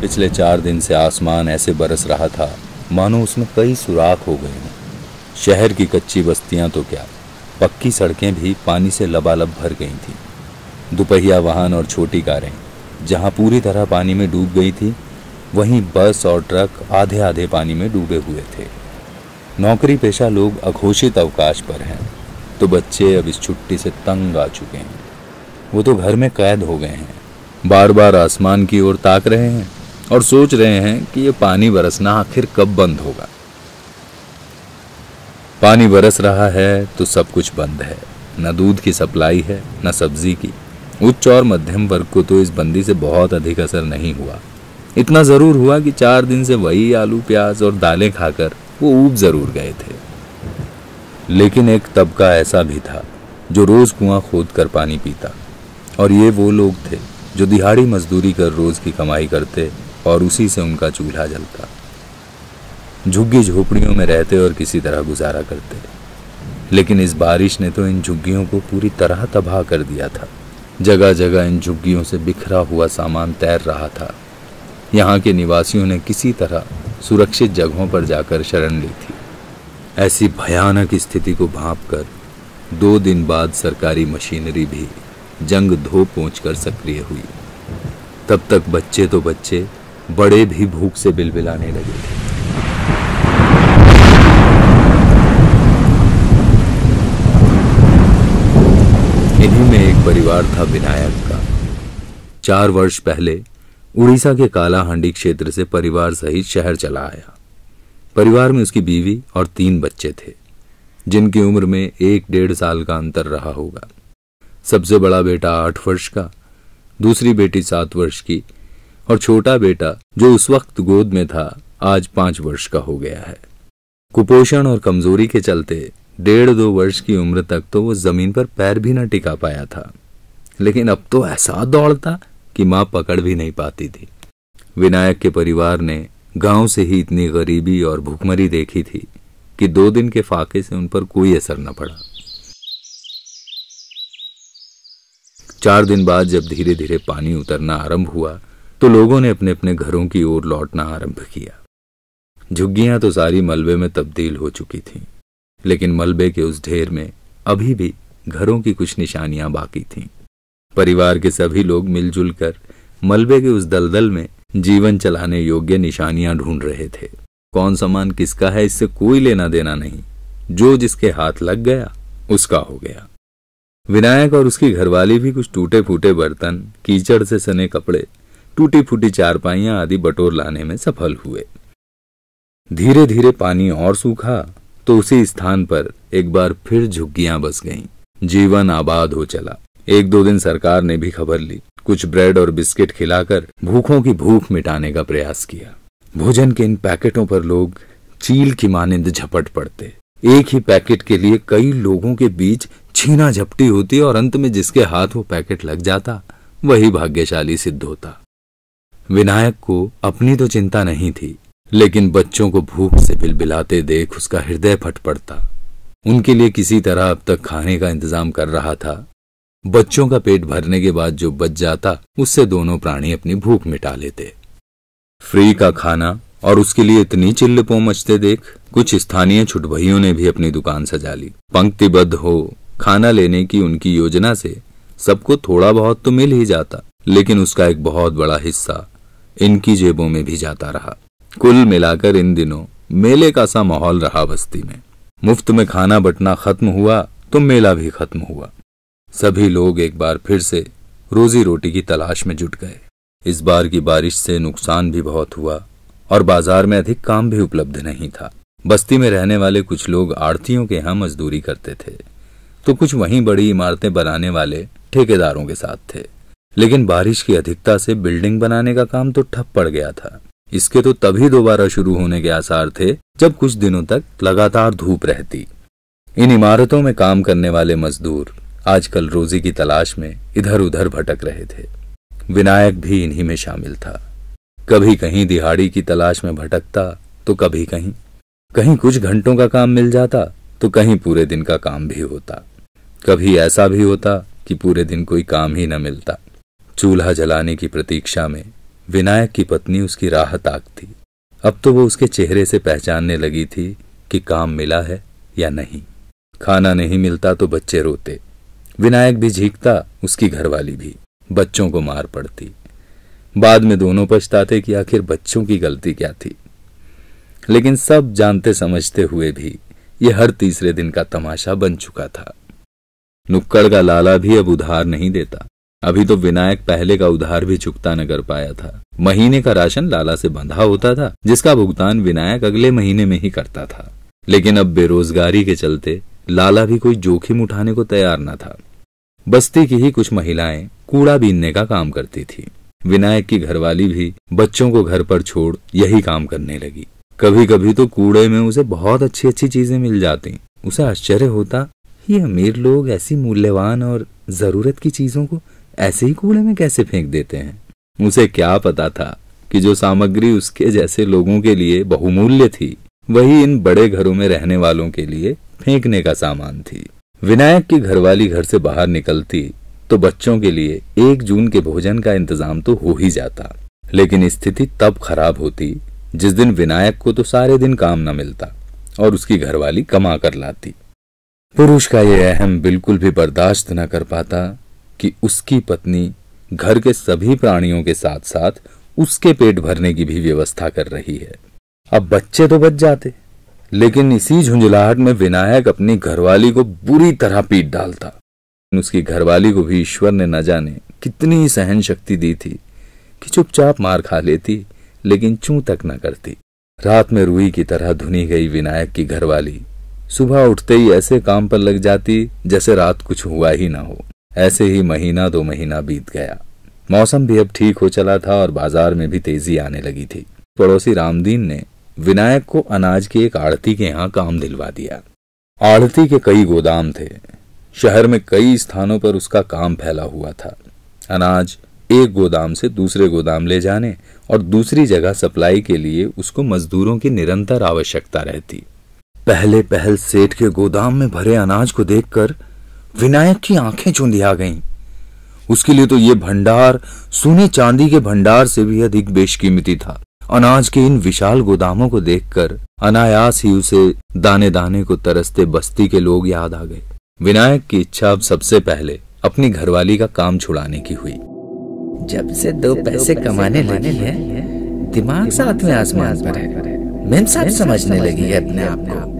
पिछले चार दिन से आसमान ऐसे बरस रहा था मानो उसमें कई सुराख हो गए हों शहर की कच्ची बस्तियां तो क्या पक्की सड़कें भी पानी से लबालब भर गई थीं दोपहिया वाहन और छोटी कारें जहां पूरी तरह पानी में डूब गई थी वहीं बस और ट्रक आधे आधे पानी में डूबे हुए थे नौकरी पेशा लोग अघोषित अवकाश पर हैं तो बच्चे अब इस छुट्टी से तंग आ चुके हैं वो तो घर में कैद हो गए हैं बार बार आसमान की ओर ताक रहे हैं और सोच रहे हैं कि ये पानी बरसना आखिर कब बंद होगा पानी बरस रहा है तो सब कुछ बंद है न दूध की सप्लाई है न सब्जी की उच्च और मध्यम वर्ग को तो इस बंदी से बहुत अधिक असर नहीं हुआ इतना ज़रूर हुआ कि चार दिन से वही आलू प्याज और दालें खाकर वो ऊब ज़रूर गए थे लेकिन एक तबका ऐसा भी था जो रोज़ कुआं खोद कर पानी पीता और ये वो लोग थे जो दिहाड़ी मजदूरी कर रोज़ की कमाई करते और उसी से उनका चूल्हा जलता झुग्गी झोपड़ियों में रहते और किसी तरह गुजारा करते लेकिन इस बारिश ने तो इन झुग्गियों को पूरी तरह तबाह कर दिया था जगह जगह इन झुग्गियों से बिखरा हुआ सामान तैर रहा था यहाँ के निवासियों ने किसी तरह सुरक्षित जगहों पर जाकर शरण ली थी ऐसी भयानक स्थिति को भाप कर दो दिन बाद सरकारी मशीनरी भी जंग धो पहुँच कर सक्रिय हुई तब तक बच्चे तो बच्चे बड़े भी भूख से बिलबिलाने लगे थे इन्हीं में एक परिवार था विनायक का चार वर्ष पहले उड़ीसा के कालाहांडी क्षेत्र से परिवार सहित शहर चला आया परिवार में उसकी बीवी और तीन बच्चे थे जिनकी उम्र में एक डेढ़ साल का अंतर रहा होगा सबसे बड़ा बेटा आठ वर्ष का दूसरी बेटी सात वर्ष की और छोटा बेटा जो उस वक्त गोद में था आज पांच वर्ष का हो गया है कुपोषण और कमजोरी के चलते डेढ़ दो वर्ष की उम्र तक तो वो जमीन पर पैर भी न टिका पाया था लेकिन अब तो ऐसा दौड़ता कि मां पकड़ भी नहीं पाती थी विनायक के परिवार ने गांव से ही इतनी गरीबी और भूखमरी देखी थी कि दो दिन के फाके से उन पर कोई असर न पड़ा चार दिन बाद जब धीरे धीरे पानी उतरना आरंभ हुआ तो लोगों ने अपने अपने घरों की ओर लौटना आरंभ किया झुग्गियां तो सारी मलबे में तब्दील हो चुकी थीं लेकिन मलबे के उस ढेर में अभी भी घरों की कुछ निशानियां बाकी थीं परिवार के सभी लोग मिलजुल कर मलबे के उस दलदल में जीवन चलाने योग्य निशानियां ढूंढ रहे थे कौन सामान किसका है इससे कोई लेना देना नहीं जो जिसके हाथ लग गया उसका हो गया विनायक और उसकी घरवाली भी कुछ टूटे फूटे बर्तन कीचड़ से सने कपड़े टूटी फूटी चारपाइया आदि बटोर लाने में सफल हुए धीरे धीरे पानी और सूखा तो उसी स्थान पर एक बार फिर झुग्गियां बस गईं। जीवन आबाद हो चला एक दो दिन सरकार ने भी खबर ली कुछ ब्रेड और बिस्किट खिलाकर भूखों की भूख मिटाने का प्रयास किया भोजन के इन पैकेटों पर लोग चील की मानिंद झपट पड़ते एक ही पैकेट के लिए कई लोगों के बीच छीना झपटी होती और अंत में जिसके हाथ वो पैकेट लग जाता वही भाग्यशाली सिद्ध होता विनायक को अपनी तो चिंता नहीं थी लेकिन बच्चों को भूख से बिलबिलाते देख उसका हृदय फट पड़ता उनके लिए किसी तरह अब तक खाने का इंतजाम कर रहा था बच्चों का पेट भरने के बाद जो बच जाता उससे दोनों प्राणी अपनी भूख मिटा लेते फ्री का खाना और उसके लिए इतनी चिल्लपो मचते देख कुछ स्थानीय छुटभियों ने भी अपनी दुकान सजा ली पंक्तिबद्ध हो खाना लेने की उनकी योजना से सबको थोड़ा बहुत तो मिल ही जाता लेकिन उसका एक बहुत बड़ा हिस्सा इनकी जेबों में भी जाता रहा कुल मिलाकर इन दिनों मेले का सा माहौल रहा बस्ती में मुफ्त में खाना बटना खत्म हुआ तो मेला भी खत्म हुआ सभी लोग एक बार फिर से रोजी रोटी की तलाश में जुट गए इस बार की बारिश से नुकसान भी बहुत हुआ और बाजार में अधिक काम भी उपलब्ध नहीं था बस्ती में रहने वाले कुछ लोग आड़तियों के यहाँ मजदूरी करते थे तो कुछ वहीं बड़ी इमारतें बनाने वाले ठेकेदारों के साथ थे लेकिन बारिश की अधिकता से बिल्डिंग बनाने का काम तो ठप पड़ गया था इसके तो तभी दोबारा शुरू होने के आसार थे जब कुछ दिनों तक लगातार धूप रहती इन इमारतों में काम करने वाले मजदूर आजकल रोजी की तलाश में इधर उधर भटक रहे थे विनायक भी इन्हीं में शामिल था कभी कहीं दिहाड़ी की तलाश में भटकता तो कभी कहीं कहीं कुछ घंटों का काम मिल जाता तो कहीं पूरे दिन का काम भी होता कभी ऐसा भी होता कि पूरे दिन कोई काम ही न मिलता चूल्हा जलाने की प्रतीक्षा में विनायक की पत्नी उसकी राह ताकती अब तो वो उसके चेहरे से पहचानने लगी थी कि काम मिला है या नहीं खाना नहीं मिलता तो बच्चे रोते विनायक भी झीकता उसकी घरवाली भी बच्चों को मार पड़ती बाद में दोनों पछताते कि आखिर बच्चों की गलती क्या थी लेकिन सब जानते समझते हुए भी यह हर तीसरे दिन का तमाशा बन चुका था नुक्कड़ का लाला भी अब उधार नहीं देता अभी तो विनायक पहले का उधार भी चुकता न कर पाया था महीने का राशन लाला से बंधा होता था जिसका भुगतान विनायक अगले महीने में ही करता था लेकिन अब बेरोजगारी के चलते लाला भी कोई जोखिम उठाने को तैयार न था बस्ती की ही कुछ महिलाएं कूड़ा बीनने का काम करती थी विनायक की घरवाली भी बच्चों को घर पर छोड़ यही काम करने लगी कभी कभी तो कूड़े में उसे बहुत अच्छी अच्छी चीजें मिल जाती उसे आश्चर्य होता ये अमीर लोग ऐसी मूल्यवान और जरूरत की चीजों को ऐसे ही कूड़े में कैसे फेंक देते हैं उसे क्या पता था कि जो सामग्री उसके जैसे लोगों के लिए बहुमूल्य थी वही इन बड़े घरों में रहने वालों के लिए फेंकने का सामान थी विनायक की घरवाली घर से बाहर निकलती तो बच्चों के लिए एक जून के भोजन का इंतजाम तो हो ही जाता लेकिन स्थिति तब खराब होती जिस दिन विनायक को तो सारे दिन काम न मिलता और उसकी घरवाली कमा कर लाती पुरुष का यह अहम बिल्कुल भी बर्दाश्त न कर पाता कि उसकी पत्नी घर के सभी प्राणियों के साथ साथ उसके पेट भरने की भी व्यवस्था कर रही है अब बच्चे तो बच जाते लेकिन इसी झुंझलाहट में विनायक अपनी घरवाली को बुरी तरह पीट डालता उसकी घरवाली को भी ईश्वर ने न जाने कितनी सहन शक्ति दी थी कि चुपचाप मार खा लेती लेकिन चू तक न करती रात में रूई की तरह धुनी गई विनायक की घरवाली सुबह उठते ही ऐसे काम पर लग जाती जैसे रात कुछ हुआ ही ना हो ऐसे ही महीना दो महीना बीत गया मौसम भी अब ठीक हो चला था और बाजार में भी तेजी आने लगी थी पड़ोसी रामदीन ने विनायक को अनाज की एक आड़ती के यहाँ काम दिलवा दिया आड़ती के कई गोदाम थे शहर में कई स्थानों पर उसका काम फैला हुआ था अनाज एक गोदाम से दूसरे गोदाम ले जाने और दूसरी जगह सप्लाई के लिए उसको मजदूरों की निरंतर आवश्यकता रहती पहले पहल सेठ के गोदाम में भरे अनाज को देखकर विनायक की आंखें आ गईं। उसके लिए तो ये भंडार सोने चांदी के भंडार से भी अधिक बेशकीमती था अनाज के इन विशाल गोदामों को देखकर अनायास ही उसे दाने दाने को तरसते बस्ती के लोग याद आ गए विनायक की इच्छा अब सबसे पहले अपनी घरवाली का काम छुड़ाने की हुई जब से दो पैसे कमाने लगी है दिमाग साथ में आसमान पर है मेम सब समझने लगी है अपने आप को